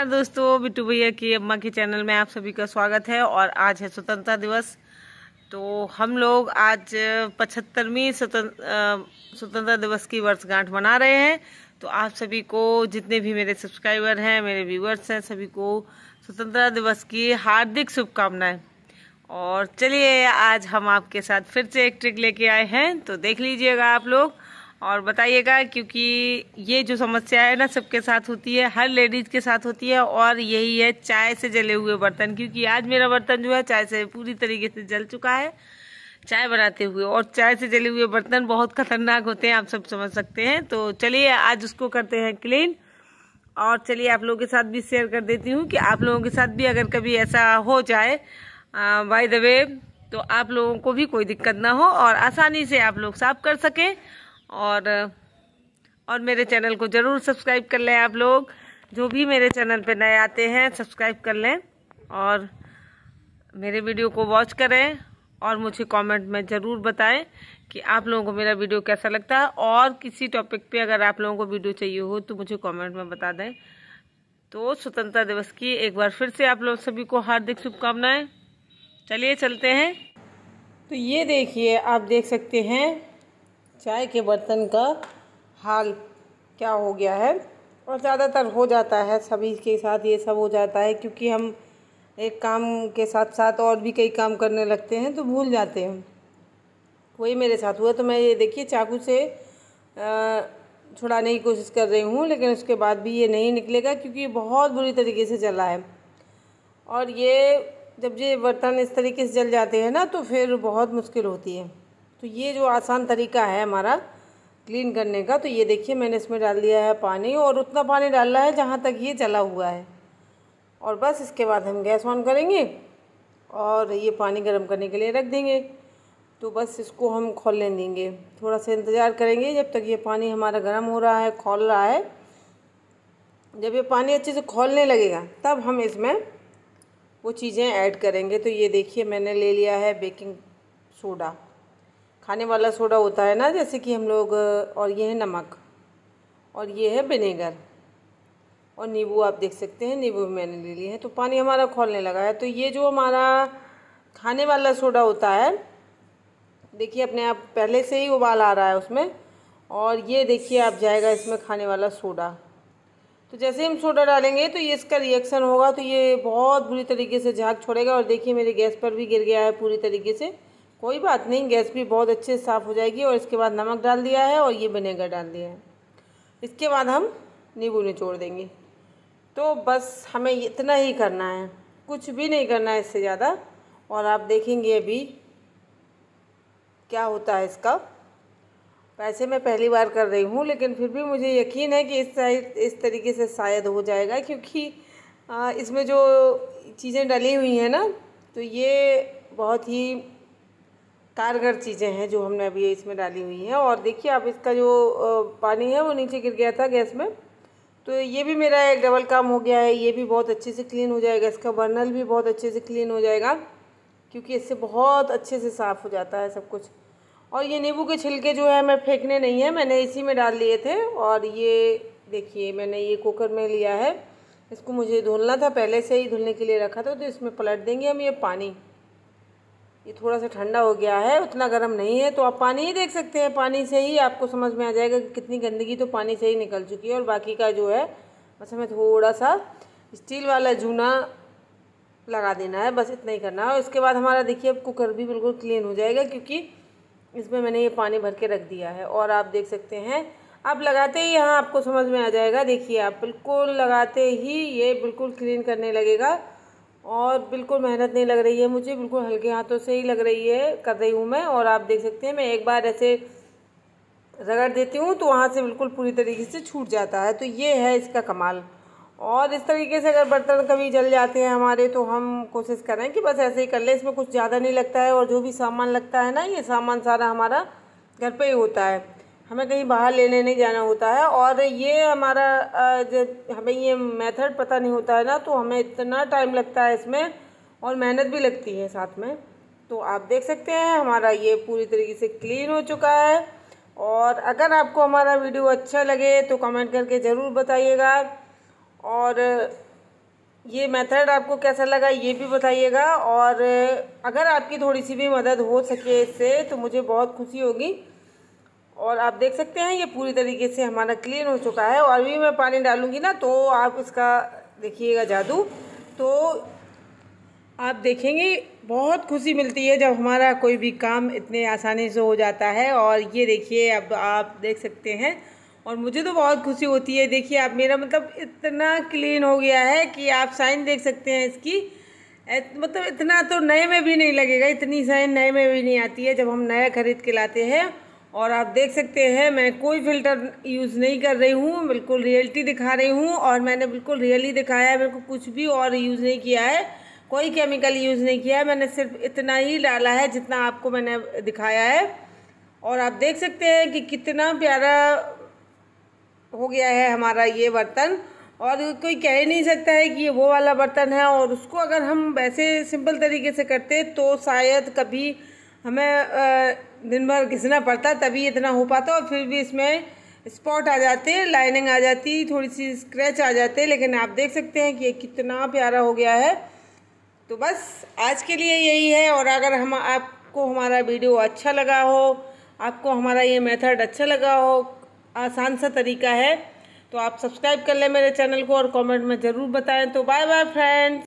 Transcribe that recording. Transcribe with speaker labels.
Speaker 1: नमस्कार दोस्तों बिट्टू भैया की अम्मा के चैनल में आप सभी का स्वागत है और आज है स्वतंत्रता दिवस तो हम लोग आज पचहत्तरवीं स्वतंत्रता दिवस की वर्षगांठ मना रहे हैं तो आप सभी को जितने भी मेरे सब्सक्राइबर हैं मेरे व्यूवर्स हैं सभी को स्वतंत्रता दिवस की हार्दिक शुभकामनाएं और चलिए आज हम आपके साथ फिर से एक ट्रिक लेके आए हैं तो देख लीजिएगा आप लोग और बताइएगा क्योंकि ये जो समस्या है ना सबके साथ होती है हर लेडीज़ के साथ होती है और यही है चाय से जले हुए बर्तन क्योंकि आज मेरा बर्तन जो है चाय से पूरी तरीके से जल चुका है चाय बनाते हुए और चाय से जले हुए बर्तन बहुत खतरनाक होते हैं आप सब समझ सकते हैं तो चलिए आज उसको करते हैं क्लीन और चलिए आप लोगों के साथ भी शेयर कर देती हूँ कि आप लोगों के साथ भी अगर कभी ऐसा हो जाए बाय द वे तो आप लोगों को भी कोई दिक्कत ना हो और आसानी से आप लोग साफ कर सकें और और मेरे चैनल को ज़रूर सब्सक्राइब कर लें आप लोग जो भी मेरे चैनल पे नए आते हैं सब्सक्राइब कर लें और मेरे वीडियो को वॉच करें और मुझे कमेंट में ज़रूर बताएं कि आप लोगों को मेरा वीडियो कैसा लगता है और किसी टॉपिक पे अगर आप लोगों को वीडियो चाहिए हो तो मुझे कमेंट में बता दें तो स्वतंत्रता दिवस की एक बार फिर से आप लोग सभी को हार्दिक शुभकामनाएं चलिए चलते हैं तो ये देखिए आप देख सकते हैं चाय के बर्तन का हाल क्या हो गया है और ज़्यादातर हो जाता है सभी के साथ ये सब हो जाता है क्योंकि हम एक काम के साथ साथ और भी कई काम करने लगते हैं तो भूल जाते हैं वही मेरे साथ हुआ तो मैं ये देखिए चाकू से छुड़ाने की कोशिश कर रही हूँ लेकिन उसके बाद भी ये नहीं निकलेगा क्योंकि बहुत बुरी तरीके से जला है और ये जब ये बर्तन इस तरीके से जल जाते हैं ना तो फिर बहुत मुश्किल होती है तो ये जो आसान तरीका है हमारा क्लीन करने का तो ये देखिए मैंने इसमें डाल दिया है पानी और उतना पानी डालना है जहाँ तक ये जला हुआ है और बस इसके बाद हम गैस ऑन करेंगे और ये पानी गर्म करने के लिए रख देंगे तो बस इसको हम खोलने देंगे थोड़ा सा इंतज़ार करेंगे जब तक ये पानी हमारा गर्म हो रहा है खोल रहा है जब ये पानी अच्छे से खोलने लगेगा तब हम इसमें वो चीज़ें ऐड करेंगे तो ये देखिए मैंने ले लिया है बेकिंग सोडा खाने वाला सोडा होता है ना जैसे कि हम लोग और ये है नमक और ये है विनेगर और नींबू आप देख सकते हैं नींबू भी मैंने ले लिए हैं तो पानी हमारा खोलने लगा है तो ये जो हमारा खाने वाला सोडा होता है देखिए अपने आप पहले से ही उबाल आ रहा है उसमें और ये देखिए आप जाएगा इसमें खाने वाला सोडा तो जैसे हम सोडा डालेंगे तो ये इसका रिएक्शन होगा तो ये बहुत बुरी तरीके से झाग छोड़ेगा और देखिए मेरे गैस पर भी गिर गया है पूरी तरीके से कोई बात नहीं गैस भी बहुत अच्छे से साफ़ हो जाएगी और इसके बाद नमक डाल दिया है और ये विनेगर डाल दिया है इसके बाद हम नींबू निचोड़ देंगे तो बस हमें इतना ही करना है कुछ भी नहीं करना है इससे ज़्यादा और आप देखेंगे अभी क्या होता है इसका वैसे मैं पहली बार कर रही हूँ लेकिन फिर भी मुझे यकीन है कि इस साइड इस तरीके से शायद हो जाएगा क्योंकि इसमें जो चीज़ें डली हुई हैं ना तो ये बहुत ही कारगर चीज़ें हैं जो हमने अभी इसमें डाली हुई हैं और देखिए अब इसका जो पानी है वो नीचे गिर गया था गैस में तो ये भी मेरा एक डबल काम हो गया है ये भी बहुत अच्छे से क्लीन हो जाएगा इसका बर्नल भी बहुत अच्छे से क्लीन हो जाएगा क्योंकि इससे बहुत अच्छे से साफ़ हो जाता है सब कुछ और ये नींबू के छिलके जो है मैं फेंकने नहीं है मैंने इसी में डाल लिए थे और ये देखिए मैंने ये कुकर में लिया है इसको मुझे धुलना था पहले से ही धुलने के लिए रखा था तो इसमें पलट देंगे हम ये पानी ये थोड़ा सा ठंडा हो गया है उतना गर्म नहीं है तो आप पानी ही देख सकते हैं पानी से ही आपको समझ में आ जाएगा कि कितनी गंदगी तो पानी से ही निकल चुकी है और बाकी का जो है बस हमें थोड़ा सा स्टील वाला जूना लगा देना है बस इतना ही करना है और उसके बाद हमारा देखिए अब कुकर भी बिल्कुल क्लीन हो जाएगा क्योंकि इसमें मैंने ये पानी भर के रख दिया है और आप देख सकते हैं आप लगाते ही यहाँ आपको समझ में आ जाएगा देखिए आप बिल्कुल लगाते ही ये बिल्कुल क्लीन करने लगेगा और बिल्कुल मेहनत नहीं लग रही है मुझे बिल्कुल हल्के हाथों से ही लग रही है कर रही हूँ मैं और आप देख सकते हैं मैं एक बार ऐसे रगड़ देती हूँ तो वहाँ से बिल्कुल पूरी तरीके से छूट जाता है तो ये है इसका कमाल और इस तरीके से अगर बर्तन कभी जल जाते हैं हमारे तो हम कोशिश करें कि बस ऐसे ही कर लें इसमें कुछ ज़्यादा नहीं लगता है और जो भी सामान लगता है ना ये सामान सारा हमारा घर पर ही होता है हमें कहीं बाहर लेने नहीं जाना होता है और ये हमारा जब हमें ये मेथड पता नहीं होता है ना तो हमें इतना टाइम लगता है इसमें और मेहनत भी लगती है साथ में तो आप देख सकते हैं हमारा ये पूरी तरीके से क्लीन हो चुका है और अगर आपको हमारा वीडियो अच्छा लगे तो कमेंट करके ज़रूर बताइएगा और ये मेथड आपको कैसा लगा ये भी बताइएगा और अगर आपकी थोड़ी सी भी मदद हो सके इससे तो मुझे बहुत खुशी होगी और आप देख सकते हैं ये पूरी तरीके से हमारा क्लीन हो चुका है और अभी मैं पानी डालूँगी ना तो आप इसका देखिएगा जादू तो आप देखेंगे बहुत खुशी मिलती है जब हमारा कोई भी काम इतने आसानी से हो जाता है और ये देखिए अब आप देख सकते हैं और मुझे तो बहुत खुशी होती है देखिए आप मेरा मतलब इतना क्लीन हो गया है कि आप साइन देख सकते हैं इसकी मतलब इतना तो नए में भी नहीं लगेगा इतनी साइन नए में भी नहीं आती है जब हम नया खरीद के लाते हैं और आप देख सकते हैं मैं कोई फ़िल्टर यूज़ नहीं कर रही हूँ बिल्कुल रियलिटी दिखा रही हूँ और मैंने बिल्कुल रियली दिखाया है मेरे को कुछ भी और यूज़ नहीं किया है कोई केमिकल यूज़ नहीं किया है मैंने सिर्फ इतना ही डाला है जितना आपको मैंने दिखाया है और आप देख सकते हैं कि कितना प्यारा हो गया है हमारा ये बर्तन और कोई कह ही नहीं सकता है कि ये वो वाला बर्तन है और उसको अगर हम वैसे सिंपल तरीके से करते तो शायद कभी हमें दिन भर घिसना पड़ता तभी इतना हो पाता और फिर भी इसमें स्पॉट आ जाते लाइनिंग आ जाती थोड़ी सी स्क्रैच आ जाते लेकिन आप देख सकते हैं कि ये कितना प्यारा हो गया है तो बस आज के लिए यही है और अगर हम आपको हमारा वीडियो अच्छा लगा हो आपको हमारा ये मेथड अच्छा लगा हो आसान सा तरीका है तो आप सब्सक्राइब कर लें मेरे चैनल को और कमेंट में ज़रूर बताएं तो बाय बाय फ्रेंड्स